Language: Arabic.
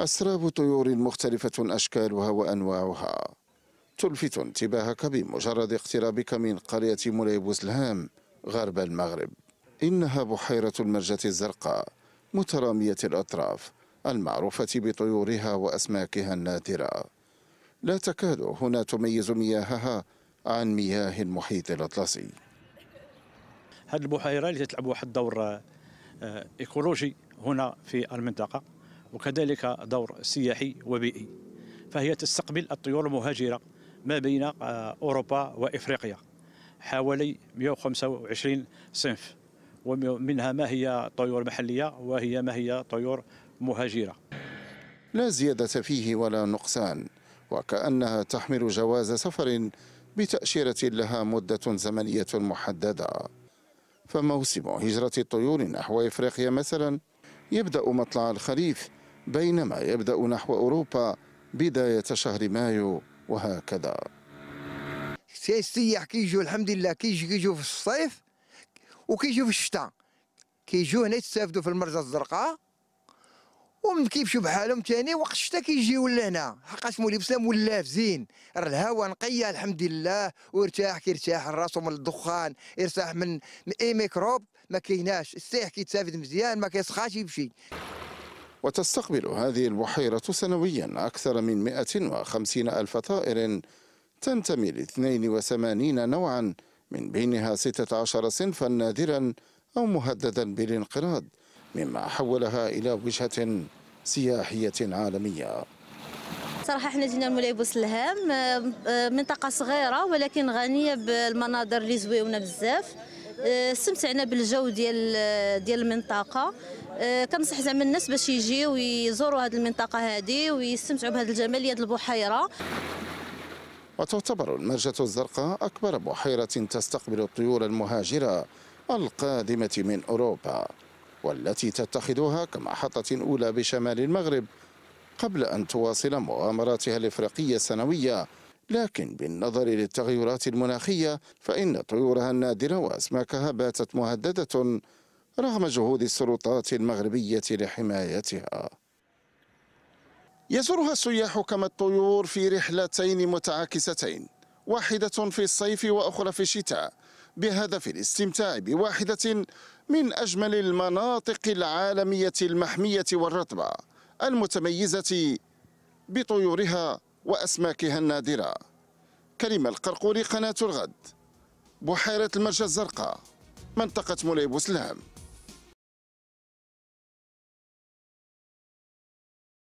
أسراب طيور مختلفة أشكالها وأنواعها تلفت انتباهك بمجرد اقترابك من قرية مولاي بوزلهام غرب المغرب إنها بحيرة المرجة الزرقاء مترامية الأطراف المعروفة بطيورها وأسماكها النادرة لا تكاد هنا تميز مياهها عن مياه المحيط الأطلسي هذه البحيرة اللي تلعب واحد الدور آه، إيكولوجي هنا في المنطقة وكذلك دور سياحي وبيئي فهي تستقبل الطيور المهاجرة ما بين آه، أوروبا وإفريقيا حوالي 125 صنف ومنها ما هي طيور محلية وهي ما هي طيور مهاجرة لا زيادة فيه ولا نقصان وكأنها تحمل جواز سفر بتأشيرة لها مدة زمنية محددة فموسم هجرة الطيور نحو إفريقيا مثلا يبدأ مطلع الخريف بينما يبدأ نحو أوروبا بداية شهر مايو وهكذا السياح كيجيو الحمد لله كيجيو كيجيو في الصيف وكيجيو في الشتاء كيجيو هنا يستافدوا في المرزه الزرقاء ومن كيمشيو بحالهم تاني وقت الشتاء كيجيو لهنا حقاش مولي بسام ولاف زين راه الهواء نقيه الحمد لله وارتاح كيرتاح راسو من الدخان يرتاح من اي ميكروب ما كيناش السيح كيتسافد مزيان ما كيسخاش يمشي وتستقبل هذه البحيرة سنويا أكثر من 150 ألف طائر تنتمي ل 82 نوعا من بينها 16 صنفا نادرا أو مهددا بالانقراض مما حولها إلى وجهة سياحية عالمية صراحة احنا جينا مولاي بوسلهام آه، آه، منطقة صغيرة ولكن غنية بالمناظر اللي زويونة بزاف استمتعنا آه، بالجو ديال آه، ديال المنطقه آه، كنصح زعما الناس باش يجيو ويزوروا هذه المنطقه هذه ويستمتعوا بهذه الجماليه ديال البحيره وتعتبر المرجة الزرقاء أكبر بحيرة تستقبل الطيور المهاجرة القادمة من أوروبا والتي تتخذها كمحطة أولى بشمال المغرب قبل أن تواصل مغامراتها الإفريقية السنوية لكن بالنظر للتغيرات المناخية فإن طيورها النادرة وأسماكها باتت مهددة رغم جهود السلطات المغربية لحمايتها يزورها السياح كما الطيور في رحلتين متعاكستين واحدة في الصيف وأخرى في الشتاء بهدف الاستمتاع بواحدة من أجمل المناطق العالمية المحمية والرطبة المتميزة بطيورها وأسماكها النادرة كريم القرقوري قناة الغد بحيرة المرجى الزرقاء منطقة مولاي بوسلام